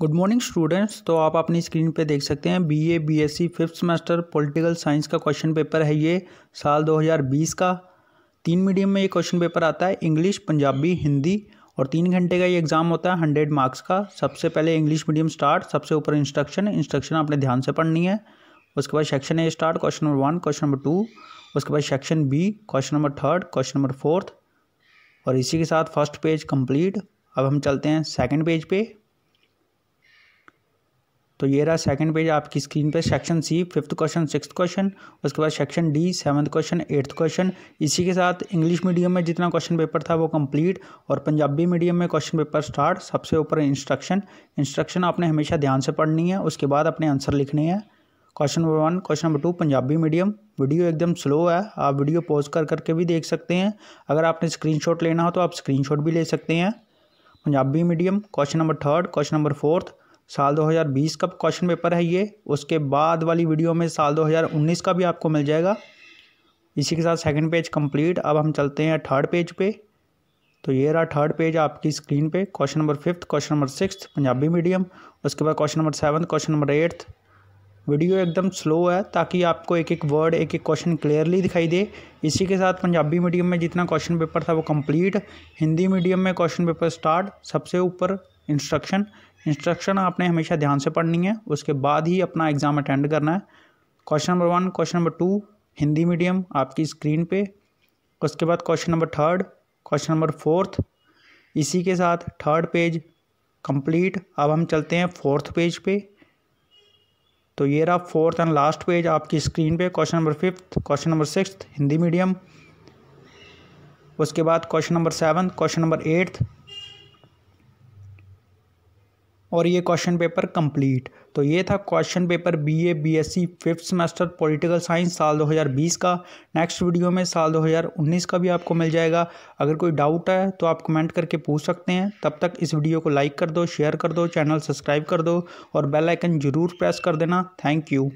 good morning students तो आप अपनी स्क्रीन पे देख सकते हैं BA BSc fifth semester political science का क्वेश्चन पेपर है ये साल 2020 का तीन मीडियम में ये क्वेश्चन पेपर आता है इंग्लिश पंजाबी हिंदी और तीन घंटे का ये एग्ज़ाम होता है हंड्रेड मार्क्स का सबसे पहले इंग्लिश मीडियम स्टार्ट सबसे ऊपर इंस्ट्रक्शन इंस्ट्रक्शन आपने ध्यान से पढ़नी है उसके बाद section A start question number one question number two उसके बाद section B question number third question number fourth और इसी के साथ फर्स्ट पेज कंप्लीट अब हम चलते हैं सेकेंड पेज पे तो ये रहा सेकंड पेज आपकी स्क्रीन पे section C fifth question six question उसके बाद section D seventh question eighth question इसी के साथ इंग्लिश मीडियम में जितना क्वेश्चन पेपर था वो कंप्लीट और पंजाबी मीडियम में क्वेश्चन पेपर स्टार्ट सबसे ऊपर इंस्ट्रक्शन इंस्ट्रक्शन आपने हमेशा ध्यान से पढ़नी है उसके बाद अपने आंसर लिखने हैं question number one question number two Punjabi medium video एकदम स्लो है आप वीडियो पॉज कर करके भी देख सकते हैं अगर आपने स्क्रीन लेना हो तो आप स्क्रीन भी ले सकते हैं Punjabi medium question number third question number fourth साल 2020 का क्वेश्चन पेपर है ये उसके बाद वाली वीडियो में साल 2019 का भी आपको मिल जाएगा इसी के साथ सेकंड पेज कंप्लीट अब हम चलते हैं थर्ड पेज पे तो ये रहा थर्ड पेज आपकी स्क्रीन पे question number fifth question number six Punjabi medium उसके बाद question number seven question number eighth video एकदम स्लो है ताकि आपको एक एक वर्ड एक एक क्वेश्चन क्लियरली दिखाई दे इसी के साथ पंजाबी मीडियम में जितना क्वेश्चन पेपर था वो कंप्लीट हिंदी मीडियम में क्वेश्चन पेपर स्टार्ट सबसे ऊपर इंस्ट्रक्शन इंस्ट्रक्शन आपने हमेशा ध्यान से पढ़नी है उसके बाद ही अपना एग्ज़ाम अटेंड करना है question number one question number two Hindi medium आपकी स्क्रीन पे उसके बाद question number third question number fourth इसी के साथ थर्ड पेज कंप्लीट अब हम चलते हैं फोर्थ पेज पे तो ये रहा फोर्थ एंड लास्ट पेज आपकी स्क्रीन पे question number fifth question number six Hindi medium उसके बाद question number seven question number eighth और ये क्वेश्चन पेपर कंप्लीट तो ये था question paper BA BSc fifth semester political science साल 2020 का नेक्स्ट वीडियो में साल 2019 का भी आपको मिल जाएगा अगर कोई डाउट है तो आप कमेंट करके पूछ सकते हैं तब तक इस वीडियो को लाइक कर दो शेयर कर दो चैनल सब्सक्राइब कर दो और बेल आइकन ज़रूर प्रेस कर देना थैंक यू